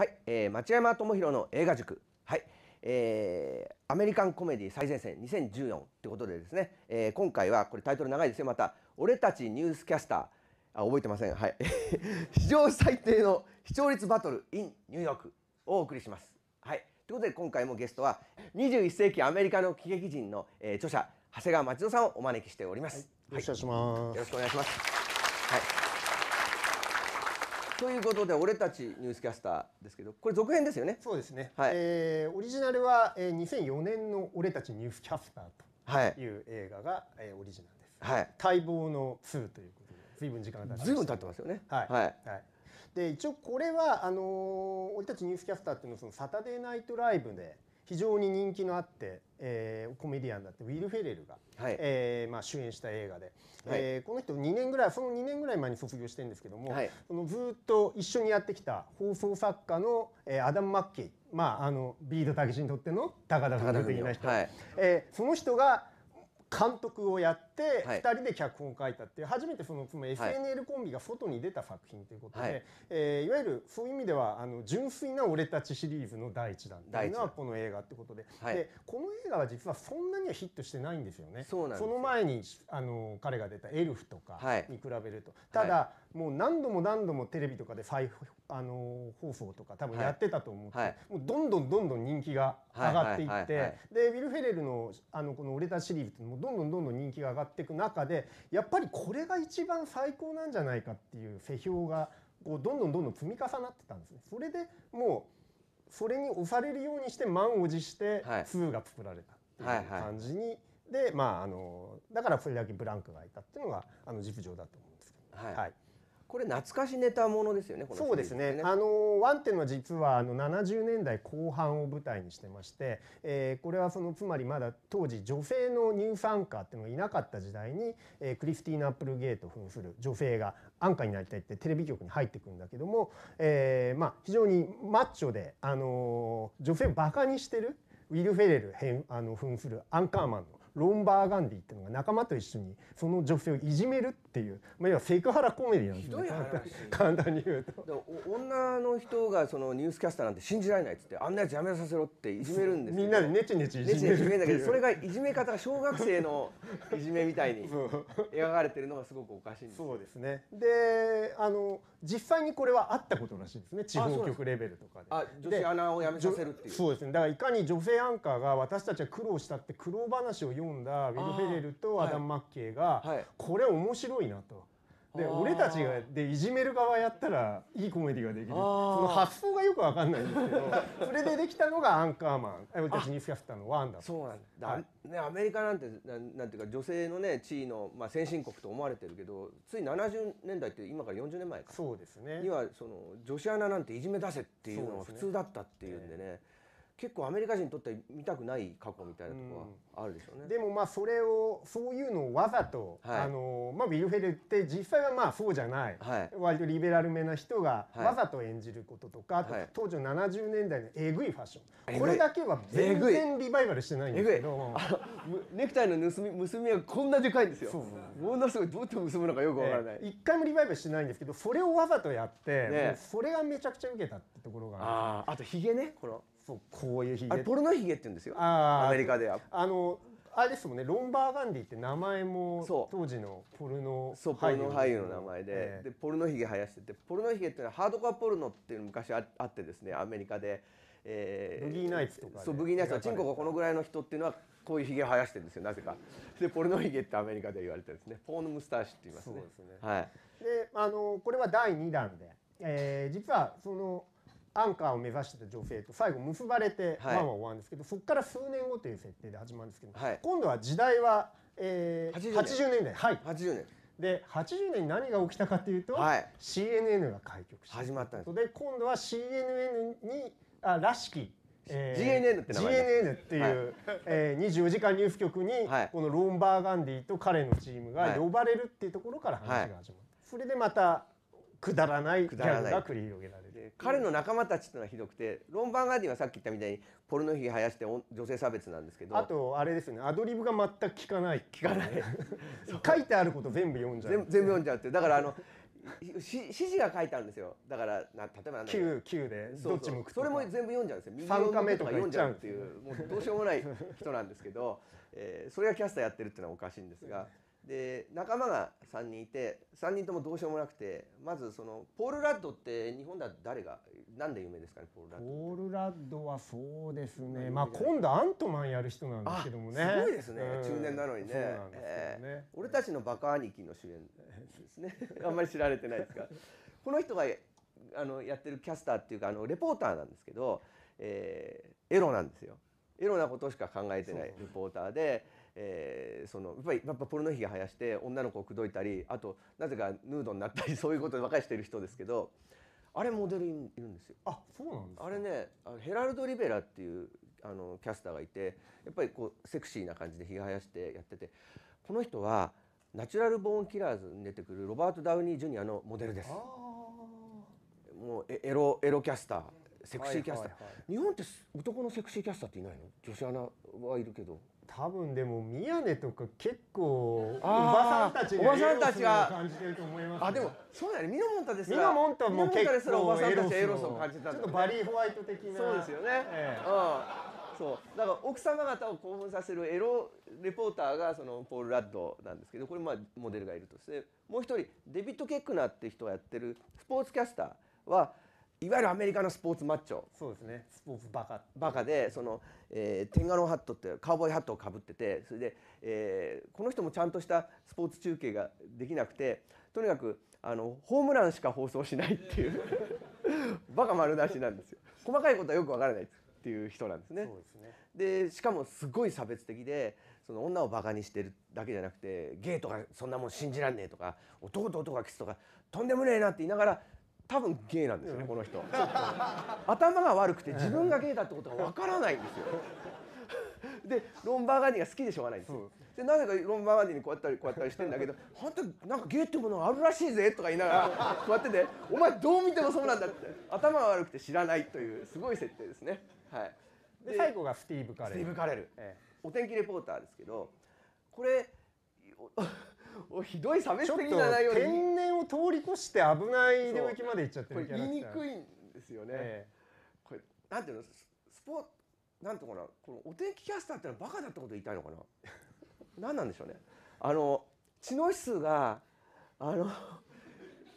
はい、えー、町山智博の映画塾。はい、えー、アメリカンコメディ最前線2014ってことでですね、えー、今回はこれタイトル長いですよ。また俺たちニュースキャスター。あ覚えてません。はい。史上最低の視聴率バトル in ニューヨークをお送りします。はい。ということで今回もゲストは21世紀アメリカの喜劇人の、えー、著者長谷川町野さんをお招きしております。はい、よろしくお願いします。はい、よろしくお願いします。はい。ということで俺たちニュースキャスターですけどこれ続編ですよねそうですね、はいえー、オリジナルは、えー、2004年の「俺たちニュースキャスター」という映画が、えー、オリジナルです、はい、待望の2ということでずいぶん時間が経って経ってますよねはい、はい、はい、で一応これはあのー、俺たちニュースキャスター」っていうのはその「サタデーナイトライブで非常に人気のあって、えー、コメディアンだってウィル・フェレルが、はい、えー、まあ、主演した映画で、はい、えー、この人2年ぐらいその2年ぐらい前に卒業してるんですけども、はい、そのずっと一緒にやってきた放送作家の、えー、アダム・マッキー、まあ、あのビートたけしにとっての高田文夫的な人、はい、えー、その人が監督をやってって人で脚本を書いたっていう初めてそのその SNL コンビが外に出た作品ということで、はいえー、いわゆるそういう意味ではあの純粋な「俺たち」シリーズの第一弾というのはこの映画ってことで,、でこの映画は実はそんなにはヒットしてないんですよね。その前にあの彼が出た「エルフ」とかに比べると、ただ、もう何度も何度もテレビとかで再あの放送とか多分やってたと思って、もうどんどんどんどん人気が上がっていって、でウィル・フェレルのあのこの「俺たち」シリーズってもうどんどんどんどん人気が上がってっていく中でやっぱりこれが一番最高なんじゃないかっていう世評がこうどんどんどんどん積み重なってたんですね。それでもうそれに押されるようにして満を持して数が作られたっていう感じに、でまああのだからそれだけブランクが空いたっていうのがあの実情だと思うんですけど、はい、はいこれ懐かしネタものですよね。ねそうですね。あのワンテンは実はあの70年代後半を舞台にしてまして、えー、これはそのつまりまだ当時女性のニュースアンカーっていうのがいなかった時代に、えー、クリスティーナ・アップルゲート扮する女性がアンカーになりたいってテレビ局に入ってくるんだけども、えー、まあ非常にマッチョであの女性をバカにしてるウィル・フェレルあの扮するアンカーマンのロンバー・ガンディっていうのが仲間と一緒にその女性をいじめるってっていう、まあ、要はセクハラコメディなんですね簡単に言うと女の人がそのニュースキャスターなんて信じられないっつってあんなやつやめさせろっていじめるんですみんなでネチネチいじめるネチネチだけどそれがいじめ方が小学生の いじめみたいに描かれてるのがすごくおかしいんですそうですねであの実際にこれはあったことらしいんですね地方局レベルとかであ女性アナをやめさせるっていうそうですねだからいかに女性アンカーが私たちは苦労したって苦労話を読んだウィル・フェレルとアダム・マッケイが、はい、これ面白いいなと。で俺たちがでいじめる側やったらいいコメディができるその発想がよく分かんないんですけど それでできたのがアンカーマン俺たちスキャスターのワンダそうなんだ、はい、ね、アメリカなんてななんていうか女性の、ね、地位の、まあ、先進国と思われてるけどつい70年代って今から40年前かそうですねにはその女子アナなんていじめ出せっていうのは普通だったっていうんでね、結構アメリカ人にとって見たくない過去みたいなとこはあるでしょうね。うん、でもまあそれをそういうのをわざと、はい、あのまあウィルフェルって実際はまあそうじゃない、はい、割とリベラルめな人がわざと演じることとか、はい、あと当時の70年代のえぐいファッション、これだけは全然リバイバルしてないんですけど、ネクタイの盗み結びがこんなでかいんですよ。ものすごいどうやって結ぶのかよくわからない。一、回もリバイバルしてないんですけど、それをわざとやって、ね、それがめちゃくちゃ受けたってところがあ。ああとひげねこの。そうこういうひげあれポルノひげって言うんですよあアメリカではあのあれですもんねロンバーガンディって名前も当時のポルノそうポルノ俳優の名前でえー、でポルノひげ生やしててポルノひげっていうのはハードコアポルノっていうの昔ああってですねアメリカで、えー、ブギーナイツとかそうブギーナイツはチンコがこのぐらいの人っていうのはこういうひげ生やしてるんですよなぜかでポルノひげってアメリカで言われてるんですねポーノムスターシュって言いますねそうですね、はい、であのこれは第2弾で、えー、実はそのアンカーを目指してた女性と最後結ばれてまあまあ終わるんですけど、はい、そこから数年後という設定で始まるんですけど、はい、今度は時代は、えー、80, 年 ,80 年代はい80年で80年に何が起きたかというと、はい、CNN が開局した始まったんですで今度は CNN にあらしきえー、GNN って名前 GNN っていう、はい、えー、24時間ニュース局に、このロンバーガンディと彼のチームが呼ばれるっていうところから話が始まった、それでまたくだらないギャグが繰り広げられる。彼の仲間たちっていうのはひどくてロンバーガーディンはさっき言ったみたいにポルノヒー生やして女性差別なんですけどあとあれですねアドリブが全く聞かない聞かない 書いてあること全部読んじゃう全部読んじゃうってだからあの指示が書いてあるんですよだからな例えば九九でどっち向くそれも全部読んじゃうんですよ三カ目とか読んじゃうっていうもうどうしようもない人なんですけど、えー、それがキャスターやってるっていうのはおかしいんですがで仲間が3人いて3人ともどうしようもなくてまずそのポール・ラッドって日本では誰がなんで有名ですかねポール・ラッドポール・ラッドはそうですねまあ今度アントマンやる人なんですけどもねすごいですね、うん、中年なのにね、ねえー、俺たちのバカ兄貴の主演ですね あんまり知られてないですが この人があのやってるキャスターっていうかあのレポーターなんですけど、えー、エロなんですよエロなことしか考えてないレポーターで。えー、そのやっぱりやっぱポルノヒゲ生やして女の子を口説いたりあとなぜかヌードになったり そういうことばかりしてる人ですけどあれモデルいるんですよ。あそうなんですあれねヘラルド・リベラっていうあのキャスターがいてやっぱりこうセクシーな感じでひが生やしてやっててこの人はナチュラル・ボーン・キラーズに出てくるロバート・ダウニー・ジュニアのモデルです。もうエロエロキャスターセクシーキャスター、日本って男のセクシーキャスターっていないの女子アナはいるけど多分でも宮根とか結構おばさんたちがおばさんたちが感じてると思います、ね、あでもそうだねミノモンタですらミノモンタも結構おばさんたちエロスを感じた、ね、ちょっとバリーホワイト的なそうですよね、ええ、うんそうだから奥様方を興奮させるエロレポーターがそのポール・ラッドなんですけどこれまあモデルがいるとしてもう一人デビッド・ケックナーって人がやってるスポーツキャスターはいわゆるアメリカのスポーツマッチョそうですねスポーツバカバカでその、えー、テンガロンハットってカウボーイハットをかぶっててそれで、えー、この人もちゃんとしたスポーツ中継ができなくてとにかくあのホームランしか放送しないっていう バカ丸出しなんですよ細かいことはよくわからないっていう人なんですね。そうで、すね、でしかもすごい差別的でその女をバカにしてるだけじゃなくてゲイとかそんなもん信じらんねえとか男と男がキスとかとんでもねえなって言いながら多分ゲイなんですよね、この人頭が悪くて自分がゲイだってことがわからないんですよでロンバーガーニーが好きでしょうがないんですよでなぜかロンバーガーニーにこうやったりこうやったりしてんだけど「本当なんかゲイってものがあるらしいぜ」とか言いながらこうやってて、お前どう見てもそうなんだ」って頭が悪くて知らないというすごい設定ですねはいで最後がスティーブ・カレルスティーブ・カレル、ええ、お天気レポーターですけどこれおひどい差別的な内容で天然を通り越して危ない領域までいっちゃってる言いにくいんですよね、えー、これなんていうのスポーなんとかなこのお天気キャスターってのはバカだったこと言いたいのかな 何なんでしょうねあの知能指数があの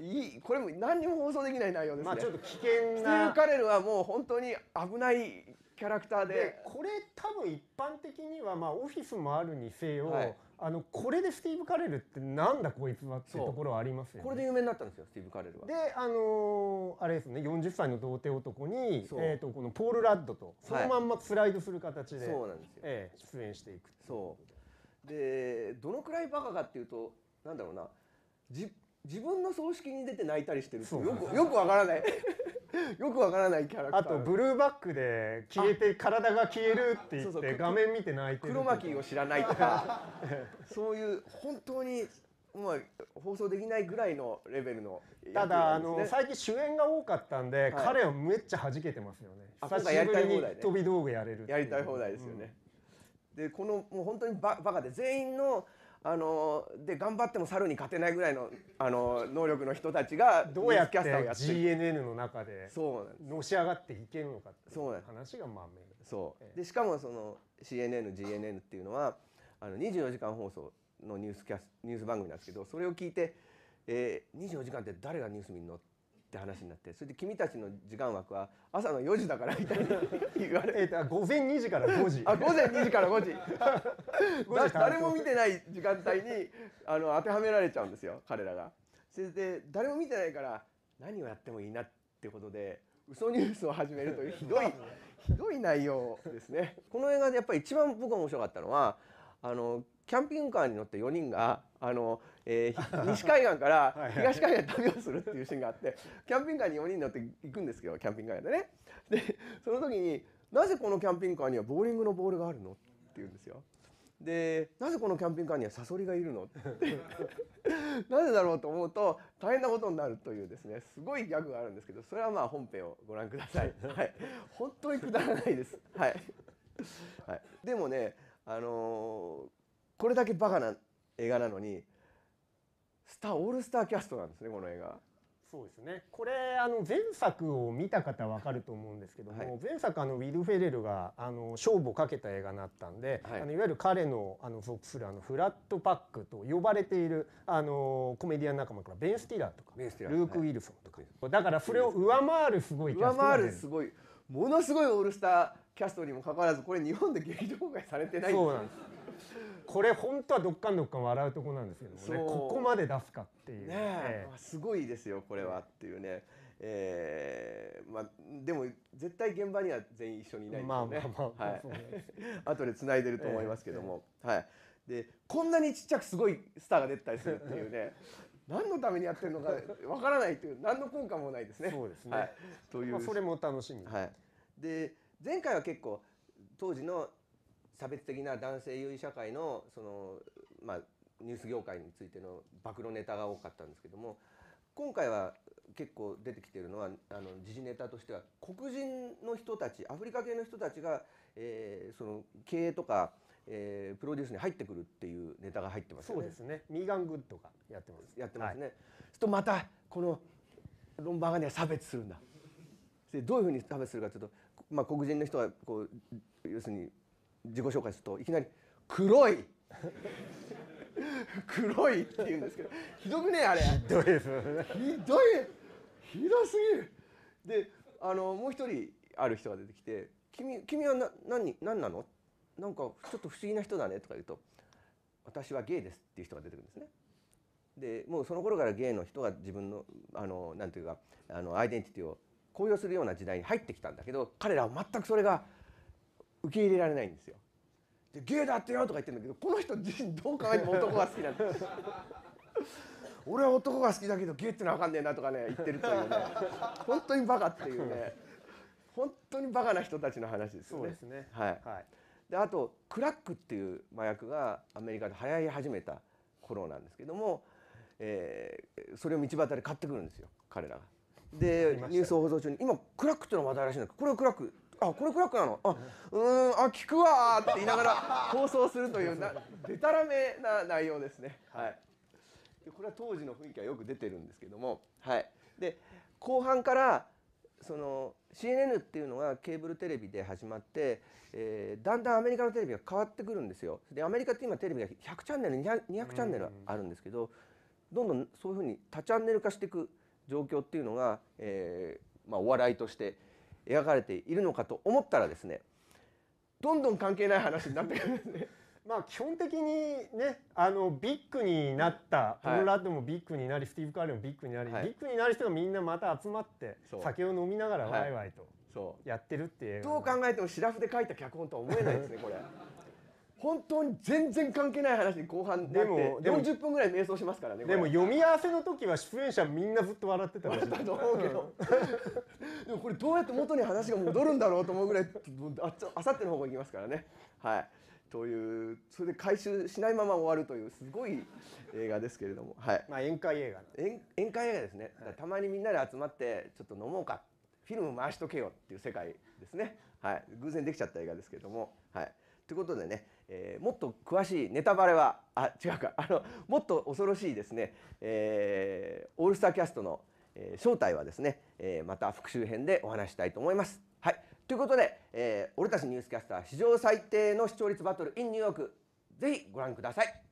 いいこれも何にも放送できない内容ですね。まあちょっと危険な。スティールカレルはもう本当に危ないキャラクターでこれ多分一般的にはまあオフィスもあるにせよ、はい、あのこれでスティーブ・カレルってなんだこいつはっていうところはありますよねこれで有名になったんですよスティーブ・カレルは。であのー、あれですね40歳の童貞男に、えーと、このポール・ラッドとそのまんまスライドする形で,、え出演していくそうでどのくらいバカかっていうとなんだろうなじ自分の葬式に出て泣いたりしてるよくよくわからない よくわからないキャラクターあとブルーバックで消えて体が消えるって言って画面見て泣いてる黒巻を知らないとか そういう本当にもう放送できないぐらいのレベルの、ね、ただあの最近主演が多かったんで、はい、彼はめっちゃ弾けてますよね久しぶりに飛び道具やれるやりたい放題ですよね、うん、でこのもう本当にババカで全員のあので頑張っても猿に勝てないぐらいのあの能力の人たちがどうやって GNN の中でのし上がっていけるのかっていう話がまあそうでしかもその CNNGNN っていうのはあの24時間放送のニュースキャスニュース番組なんですけどそれを聞いて、えー、24時間って誰がニュース見るのってって話になってそれで君たちの時間枠は朝の4時だからみたいな 言われえー、午前2時から5時あ午前2時から5時 誰も見てない時間帯にあの当てはめられちゃうんですよ彼らが。それで誰も見てないから何をやってもいいなってことで嘘ニュースを始めるという ひどいひどい内容ですね。この映画でやっぱり一番僕が面白かったのはあのキャンピングカーに乗って4人があのえー、西海岸から東海岸で旅をするっていうシーンがあってキャンピングカーに4人乗って行くんですけどキャンピングカーでね。でその時に「なぜこのキャンピングカーにはボーリングのボールがあるの?」って言うんですよ。でなぜこのキャンピングカーにはサソリがいるのって なぜだろうと思うと大変なことになるというですねすごいギャグがあるんですけどそれはまあ本編をご覧ください、はい、本当にくだらないです、はい、はい、でもね、あのー、これだけバカな映画なのにスターオールスターキャストなんですねこの映画。そうですねこれあの前作を見た方わかると思うんですけども、はい、前作あのウィル・フェレルがあの勝負をかけた映画になったんで、はい、あのいわゆる彼のあの属するあのフラットパックと呼ばれているあのコメディアン仲間からベン・スティラーとかルーク・ウィルソンとか、はい、だからそれを上回るすごいキャスト上回るすごいものすごいオールスターキャストにもかかわらずこれ日本で劇場公開されてないそうなんですこれ本当はどっかんどっかん笑うとこなんですけどねここまで出すかっていうね、えー、すごいですよこれはっていうね、えーまあ、でも絶対現場には全員一緒にいないですよね、まあまあまあ、はい、後でつないでると思いますけども、えー、はい、でこんなにちっちゃくすごいスターが出てたりするっていうね 何のためにやってるのかわからないという何の効果もないですね。そうですね、はい、という、それも楽しみ、はい、で前回は結構当時の差別的な男性優位社会のその、まあ、ニュース業界についての暴露ネタが多かったんですけども今回は結構出てきてるのはあの時事ネタとしては黒人の人たちアフリカ系の人たちが、えー、その経営とか、えー、プロデュースに入ってくるっていうネタが入ってますよね。そうですねミーガン・グッドがやってますやってますね。はい、すとまたこの論ンがね差別するんだ。でどういうふうに差別するかというと、まあ、黒人の人はこう要するに自己紹介するといきなり「黒い! 」黒いって言うんですけどひどくねあれひどいですひどいひどすぎるであのもう一人ある人が出てきて「君君はな何何なのなんかちょっと不思議な人だね」とか言うと「私はゲイです」っていう人が出てくるんですね。でもうその頃からゲイの人が自分のあのなんていうかあのアイデンティティを高揚するような時代に入ってきたんだけど彼らは全くそれが受け入れられないんですよ。でゲイだってよとか言ってるんだけどこの人自身どう考えても男が好きなんです 俺は男が好きだけどゲイってのは分かんねえなとかね言ってるというね 本当にバカっていうね本当にバカな人たちの話ですよね。そうですねはい、はい、であとクラックっていう麻薬がアメリカで流行り始めた頃なんですけども、えー、それを道端で買ってくるんですよ彼らが。でニュース放送中に今クラックっていうのが話題らしいんだけどこれクラックあこれクラックなのあうんあ聞くわって言いながら放送するというなでたらめな内容ですね。はいでこれは当時の雰囲気はよく出てるんですけども、はい、で後半からその CNN っていうのがケーブルテレビで始まって、えー、だんだんアメリカのテレビが変わってくるんですよ。でアメリカって今テレビが100チャンネル 200, 200チャンネルあるんですけどどんどんそういうふうに多チャンネル化していく。状況っていうのが、えー、まあ、お笑いとして描かれているのかと思ったらですねどんどん関係ない話になってくるんですね。まあ基本的にねあのビッグになったポーラッドもビッグになり、はい、スティーブ・カーリンもビッグになり、はい、ビッグになる人がみんなまた集まって酒を飲みながらワイワイとやってるっていう,、どう考えてもシラフで書いた脚本とは思えないですねこれ 本当に全然関係ない話で後半でもでも40分ぐらい瞑想しますからねでも読み合わせの時は出演者みんなずっと笑ってた笑ったと思うけどでもこれどうやって元に話が戻るんだろうと思うぐらいあさっての方向行きますからねはいというそれで回収しないまま終わるというすごい映画ですけれども、はい、まあ宴会映画宴宴会映画ですね、はい、たまにみんなで集まってちょっと飲もうかフィルム回しとけよっていう世界ですね、はい、偶然できちゃった映画ですけれどもはい。ということでね、えー、もっと詳しいネタバレはあ違うかあのもっと恐ろしいですね、えー、オールスターキャストの、えー、正体はですね、えまた復習編でお話したいと思います。はいということで、え俺たちニュースキャスター史上最低の視聴率バトル in ニューヨークぜひご覧ください。